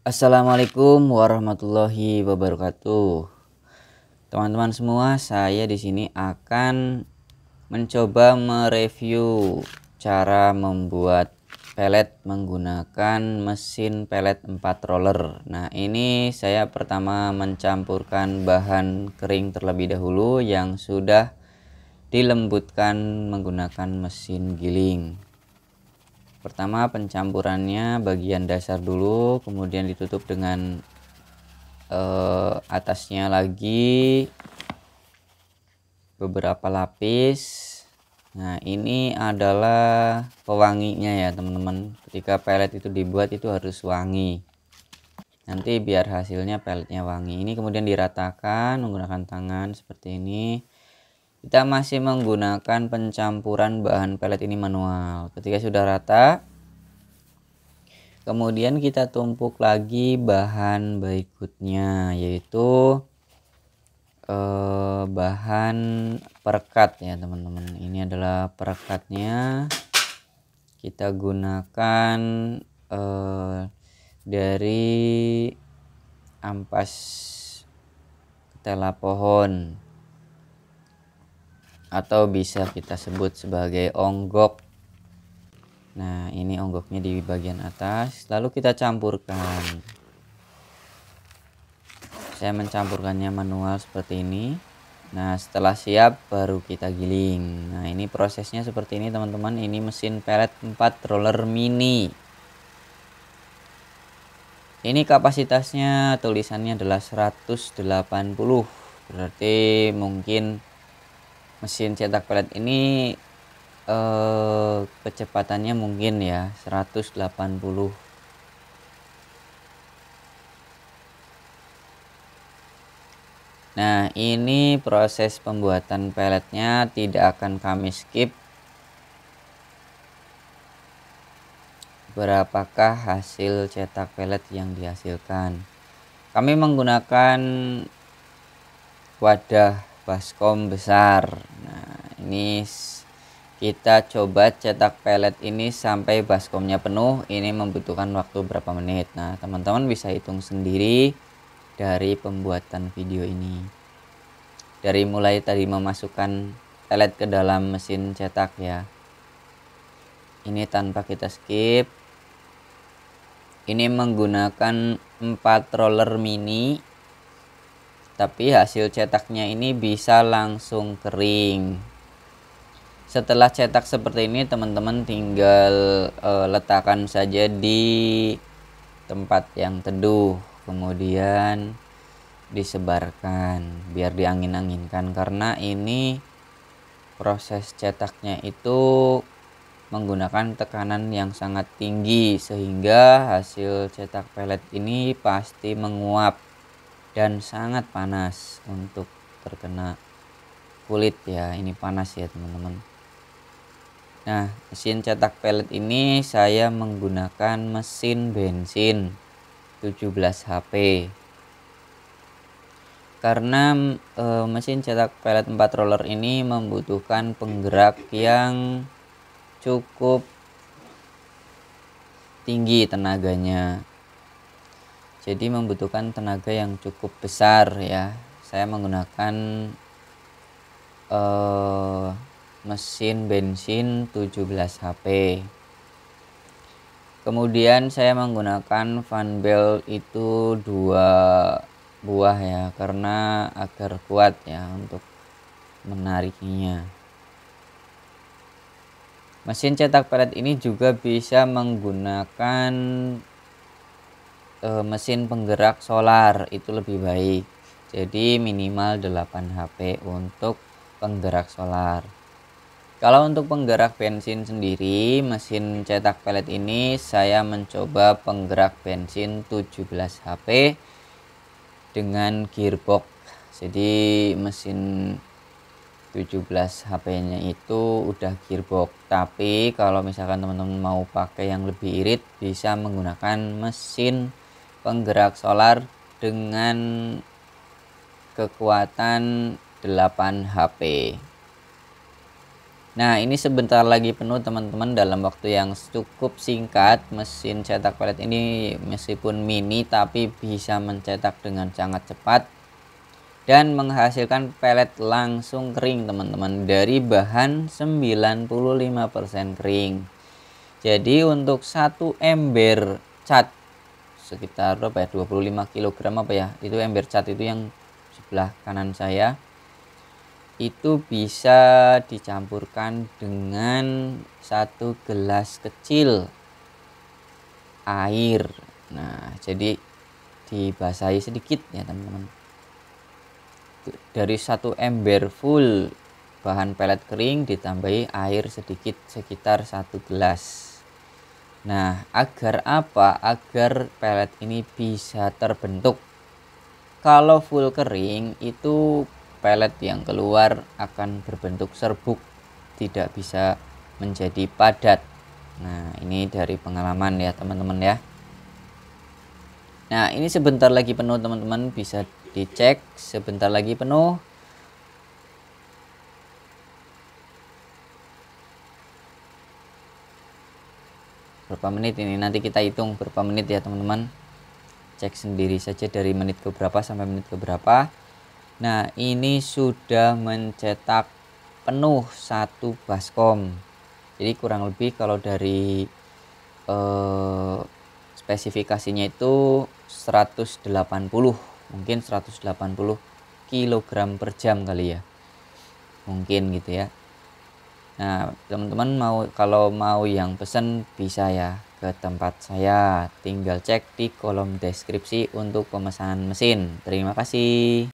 Assalamualaikum warahmatullahi wabarakatuh. Teman-teman semua, saya di sini akan mencoba mereview cara membuat pelet menggunakan mesin pelet 4 roller. Nah, ini saya pertama mencampurkan bahan kering terlebih dahulu yang sudah dilembutkan menggunakan mesin giling. Pertama pencampurannya bagian dasar dulu, kemudian ditutup dengan eh, atasnya lagi beberapa lapis. Nah, ini adalah pewanginya ya, teman-teman. Ketika pelet itu dibuat itu harus wangi. Nanti biar hasilnya peletnya wangi. Ini kemudian diratakan menggunakan tangan seperti ini kita masih menggunakan pencampuran bahan pelet ini manual ketika sudah rata kemudian kita tumpuk lagi bahan berikutnya yaitu eh, bahan perekat ya teman-teman ini adalah perekatnya kita gunakan eh, dari ampas ketela pohon atau bisa kita sebut sebagai onggok. Nah, ini onggoknya di bagian atas, lalu kita campurkan. Saya mencampurkannya manual seperti ini. Nah, setelah siap baru kita giling. Nah, ini prosesnya seperti ini, teman-teman. Ini mesin pelet 4 roller mini. Ini kapasitasnya tulisannya adalah 180. Berarti mungkin mesin cetak pelet ini eh, kecepatannya mungkin ya 180 Nah ini proses pembuatan peletnya tidak akan kami skip Berapakah hasil cetak pelet yang dihasilkan Kami menggunakan wadah baskom besar ini kita coba cetak pelet ini sampai baskomnya penuh ini membutuhkan waktu berapa menit nah teman-teman bisa hitung sendiri dari pembuatan video ini dari mulai tadi memasukkan pelet ke dalam mesin cetak ya ini tanpa kita skip ini menggunakan 4 roller mini tapi hasil cetaknya ini bisa langsung kering setelah cetak seperti ini teman-teman tinggal e, letakkan saja di tempat yang teduh kemudian disebarkan biar diangin-anginkan karena ini proses cetaknya itu menggunakan tekanan yang sangat tinggi sehingga hasil cetak pelet ini pasti menguap dan sangat panas untuk terkena kulit ya ini panas ya teman-teman Nah, mesin cetak pelet ini saya menggunakan mesin bensin 17 HP. Karena e, mesin cetak pelet 4 roller ini membutuhkan penggerak yang cukup tinggi tenaganya. Jadi membutuhkan tenaga yang cukup besar ya. Saya menggunakan eh mesin bensin 17 HP. Kemudian saya menggunakan fan belt itu dua buah ya karena agar kuat ya untuk menariknya. Mesin cetak pelet ini juga bisa menggunakan eh, mesin penggerak solar itu lebih baik. Jadi minimal 8 HP untuk penggerak solar. Kalau untuk penggerak bensin sendiri, mesin cetak pelet ini saya mencoba penggerak bensin 17 HP dengan gearbox. Jadi mesin 17 HP-nya itu udah gearbox. Tapi kalau misalkan teman-teman mau pakai yang lebih irit bisa menggunakan mesin penggerak solar dengan kekuatan 8 HP. Nah, ini sebentar lagi penuh teman-teman dalam waktu yang cukup singkat. Mesin cetak pelet ini meskipun mini tapi bisa mencetak dengan sangat cepat dan menghasilkan pelet langsung kering teman-teman dari bahan 95% kering. Jadi untuk satu ember cat sekitar berapa ya 25 kg apa ya itu ember cat itu yang sebelah kanan saya itu bisa dicampurkan dengan satu gelas kecil air nah jadi dibasahi sedikit ya teman-teman dari satu ember full bahan pelet kering ditambahi air sedikit sekitar satu gelas nah agar apa agar pelet ini bisa terbentuk kalau full kering itu pelet yang keluar akan berbentuk serbuk tidak bisa menjadi padat nah ini dari pengalaman ya teman-teman ya nah ini sebentar lagi penuh teman-teman bisa dicek sebentar lagi penuh berapa menit ini nanti kita hitung berapa menit ya teman-teman cek sendiri saja dari menit ke berapa sampai menit ke berapa Nah, ini sudah mencetak penuh satu baskom. Jadi kurang lebih kalau dari eh, spesifikasinya itu 180, mungkin 180 kg per jam kali ya. Mungkin gitu ya. Nah, teman-teman mau kalau mau yang pesen bisa ya ke tempat saya. Tinggal cek di kolom deskripsi untuk pemesanan mesin. Terima kasih.